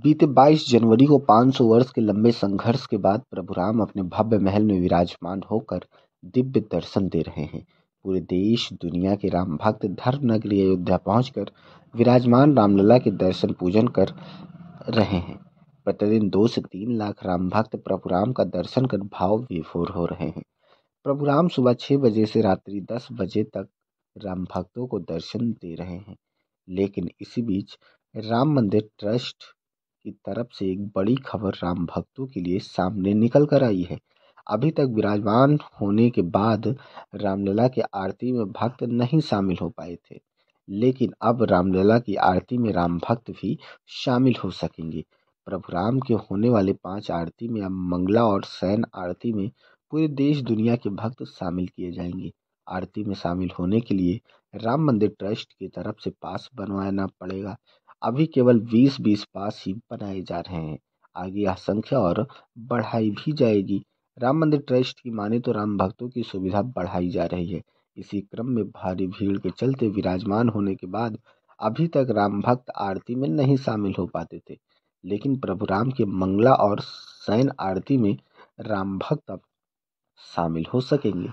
बीते 22 जनवरी को 500 वर्ष के लंबे संघर्ष के बाद प्रभुराम अपने भव्य महल में विराजमान होकर दिव्य दर्शन दे रहे हैं पूरे देश दुनिया के राम भक्त धर्म नगरी अयोध्या पहुंचकर विराजमान रामलला के दर्शन पूजन कर रहे हैं प्रतिदिन दो से तीन लाख राम भक्त प्रभुराम का दर्शन कर भाव विफोर हो रहे हैं प्रभुराम सुबह छः बजे से रात्रि दस बजे तक राम भक्तों को दर्शन दे रहे हैं लेकिन इसी बीच राम मंदिर ट्रस्ट की तरफ से एक बड़ी खबर राम भक्तों के लिए सामने निकल कर आई है अभी तक विराजमान होने के बाद रामलला के आरती में भक्त नहीं शामिल हो पाए थे लेकिन अब रामलला की आरती में राम भक्त भी शामिल हो सकेंगे प्रभु राम के होने वाले पांच आरती में अब मंगला और सैन आरती में पूरे देश दुनिया के भक्त शामिल किए जाएंगे आरती में शामिल होने के लिए राम मंदिर ट्रस्ट की तरफ से पास बनवाना पड़ेगा अभी केवल बीस बीस पास ही बनाए जा रहे हैं आगे यह संख्या और बढ़ाई भी जाएगी राम मंदिर ट्रस्ट की माने तो राम भक्तों की सुविधा बढ़ाई जा रही है इसी क्रम में भारी भीड़ के चलते विराजमान होने के बाद अभी तक राम भक्त आरती में नहीं शामिल हो पाते थे लेकिन प्रभु राम के मंगला और सैन आरती में राम भक्त अब शामिल हो सकेंगे